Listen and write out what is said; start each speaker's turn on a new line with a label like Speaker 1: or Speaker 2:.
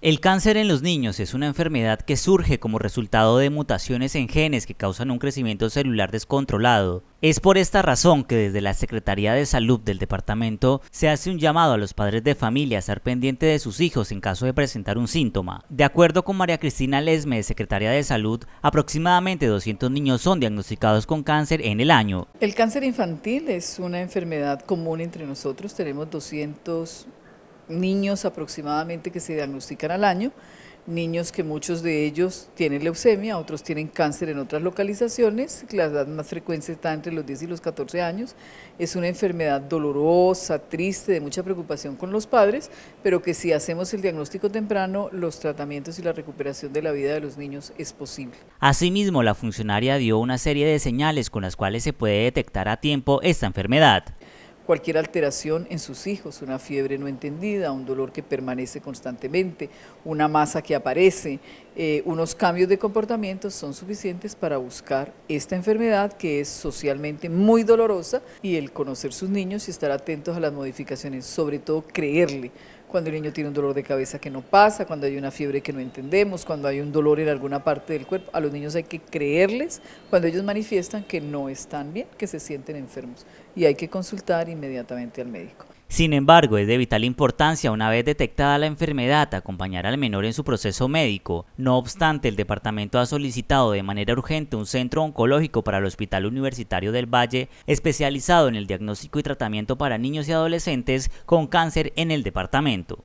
Speaker 1: El cáncer en los niños es una enfermedad que surge como resultado de mutaciones en genes que causan un crecimiento celular descontrolado. Es por esta razón que desde la Secretaría de Salud del departamento se hace un llamado a los padres de familia a estar pendientes de sus hijos en caso de presentar un síntoma. De acuerdo con María Cristina Lesme, Secretaria de Salud, aproximadamente 200 niños son diagnosticados con cáncer en el año.
Speaker 2: El cáncer infantil es una enfermedad común entre nosotros, tenemos 200 niños aproximadamente que se diagnostican al año, niños que muchos de ellos tienen leucemia, otros tienen cáncer en otras localizaciones, la edad más frecuente está entre los 10 y los 14 años, es una enfermedad dolorosa, triste, de mucha preocupación con los padres, pero que si hacemos el diagnóstico temprano, los tratamientos y la recuperación de la vida de los niños es posible.
Speaker 1: Asimismo, la funcionaria dio una serie de señales con las cuales se puede detectar a tiempo esta enfermedad
Speaker 2: cualquier alteración en sus hijos, una fiebre no entendida, un dolor que permanece constantemente, una masa que aparece, eh, unos cambios de comportamiento son suficientes para buscar esta enfermedad que es socialmente muy dolorosa y el conocer sus niños y estar atentos a las modificaciones, sobre todo creerle cuando el niño tiene un dolor de cabeza que no pasa, cuando hay una fiebre que no entendemos, cuando hay un dolor en alguna parte del cuerpo. A los niños hay que creerles cuando ellos manifiestan que no están bien, que se sienten enfermos y hay que consultar inmediatamente al médico.
Speaker 1: Sin embargo, es de vital importancia una vez detectada la enfermedad acompañar al menor en su proceso médico. No obstante, el departamento ha solicitado de manera urgente un centro oncológico para el Hospital Universitario del Valle, especializado en el diagnóstico y tratamiento para niños y adolescentes con cáncer en el departamento.